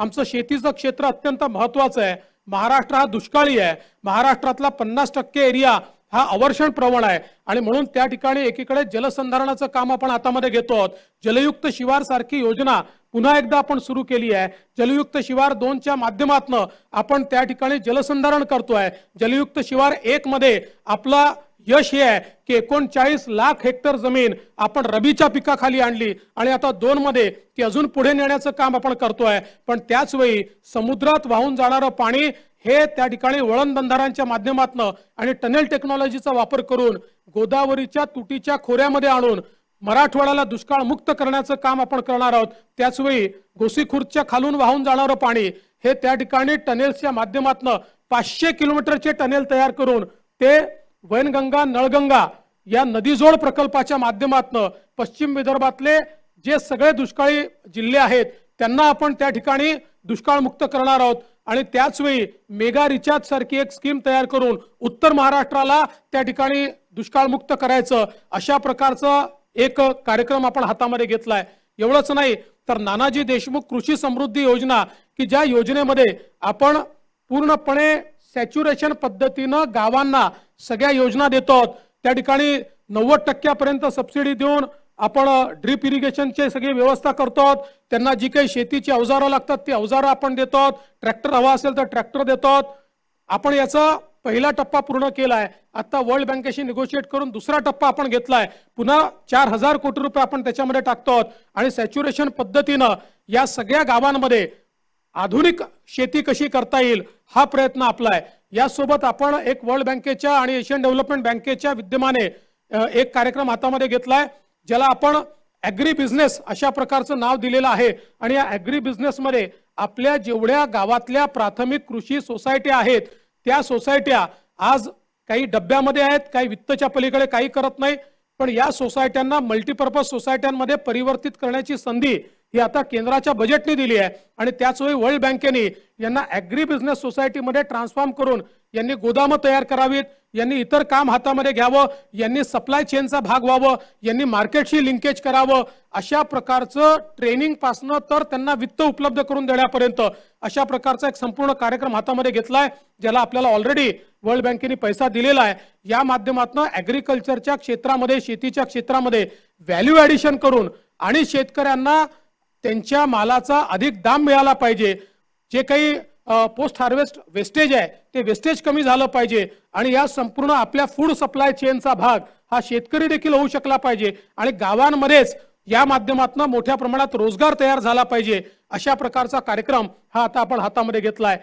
आमचं शेतीचं क्षेत्र अत्यंत महत्वाचं आहे महाराष्ट्र हा दुष्काळी आहे महाराष्ट्रातला पन्नास टक्के एरिया हा अवर्षण प्रवण आहे आणि म्हणून त्या ठिकाणी एकीकडे जलसंधारणाचं काम आपण मध्ये घेतो आहोत जलयुक्त शिवार सारखी योजना पुन्हा एकदा आपण सुरू केली आहे जलयुक्त शिवार दोनच्या माध्यमातून आपण त्या ठिकाणी जलसंधारण करतोय जलयुक्त शिवार एक मध्ये आपला यश हे आहे की एकोणचाळीस लाख हेक्टर जमीन आपण रबीच्या पिकाखाली आणली आणि आता दोन मध्ये ती अजून पुढे नेण्याचं काम आपण करतोय पण त्याच वेळी समुद्रात वाहून जाणारं पाणी हे त्या ठिकाणी वळण बंधारांच्या माध्यमातून आणि टनेल टेक्नॉलॉजीचा वापर करून गोदावरीच्या तुटीच्या खोऱ्यामध्ये आणून मराठवाड्याला दुष्काळ मुक्त करण्याचं काम आपण करणार आहोत त्याचवेळी गोसीखुर्दच्या खालून वाहून जाणारं पाणी हे त्या ठिकाणी टनेल्सच्या माध्यमातून पाचशे किलोमीटरचे टनेल तयार करून ते वैनगंगा नळगंगा या नदीजोड प्रकल्पाच्या माध्यमातून पश्चिम विदर्भातले जे सगळे दुष्काळी जिल्हे आहेत त्यांना आपण त्या ठिकाणी दुष्काळमुक्त करणार आहोत आणि त्याचवेळी मेगा रिचार्ज सारखी एक स्कीम तयार करून उत्तर महाराष्ट्राला त्या ठिकाणी दुष्काळमुक्त करायचं अशा प्रकारचं एक कार्यक्रम आपण हातामध्ये घेतलाय एवढंच नाही तर नानाजी देशमुख कृषी समृद्धी योजना की ज्या योजनेमध्ये आपण पूर्णपणे सॅच्युरेशन पद्धतीनं गावांना सगळ्या योजना देतो त्या ठिकाणी नव्वद टक्क्यापर्यंत सबसिडी देऊन आपण ड्रीप इरिगेशनचे सगळी व्यवस्था करतो त्यांना जी काही शेतीची अवजारं लागतात ती अवजारं आपण देतो ट्रॅक्टर हवा असेल तर ट्रॅक्टर देतो आपण याचा पहिला टप्पा पूर्ण केला आहे आता वर्ल्ड बँकेशी निगोशिएट करून दुसरा टप्पा आपण घेतला आहे पुन्हा चार हजार कोटी रुपये आपण त्याच्यामध्ये टाकतो आणि सॅच्युरेशन पद्धतीनं या सगळ्या गावांमध्ये आधुनिक शेती कशी करता येईल हा प्रयत्न आपला आहे यासोबत आपण एक वर्ल्ड बँकेच्या आणि एशियन डेव्हलपमेंट बँकेच्या विद्यमाने एक कार्यक्रम हातामध्ये घेतलाय ज्याला आपण ॲग्री बिझनेस अशा प्रकारचं नाव दिलेलं आहे आणि या ॲग्री बिझनेसमध्ये आपल्या जेवढ्या गावातल्या प्राथमिक कृषी सोसायट्या आहेत त्या सोसायट्या आज काही डब्यामध्ये आहेत काही वित्तच्या पलीकडे काही करत नाही पण या सोसायट्यांना मल्टीपर्पज सोसायट्यांमध्ये परिवर्तित करण्याची संधी ही आता केंद्राच्या बजेटने दिली आहे आणि त्याचवेळी वर्ल्ड बँकेने यांना ॲग्री बिझनेस सोसायटीमध्ये ट्रान्सफॉर्म करून यांनी गोदामं तयार करावीत यांनी इतर काम हातामध्ये घ्यावं यांनी सप्लाय चेनचा भाग व्हावं यांनी मार्केटशी लिंकेज करावं अशा प्रकारचं ट्रेनिंगपासनं तर त्यांना वित्त उपलब्ध करून देण्यापर्यंत अशा प्रकारचा एक संपूर्ण कार्यक्रम हातामध्ये घेतला आहे ज्याला आपल्याला ऑलरेडी वर्ल्ड बँकेने पैसा दिलेला आहे या माध्यमातून ॲग्रिकल्चरच्या क्षेत्रामध्ये शेतीच्या क्षेत्रामध्ये व्हॅल्यू ॲडिशन करून आणि शेतकऱ्यांना त्यांच्या मालाचा अधिक दाम मिळाला पाहिजे जे काही पोस्ट हार्वेस्ट वेस्टेज आहे ते वेस्टेज कमी झालं पाहिजे आणि या संपूर्ण आपल्या फूड सप्लाय चेनचा भाग हा शेतकरी देखील होऊ शकला पाहिजे आणि गावांमध्येच या माध्यमातून मोठ्या प्रमाणात रोजगार तयार झाला पाहिजे अशा प्रकारचा कार्यक्रम हा आता आपण हातामध्ये घेतला आहे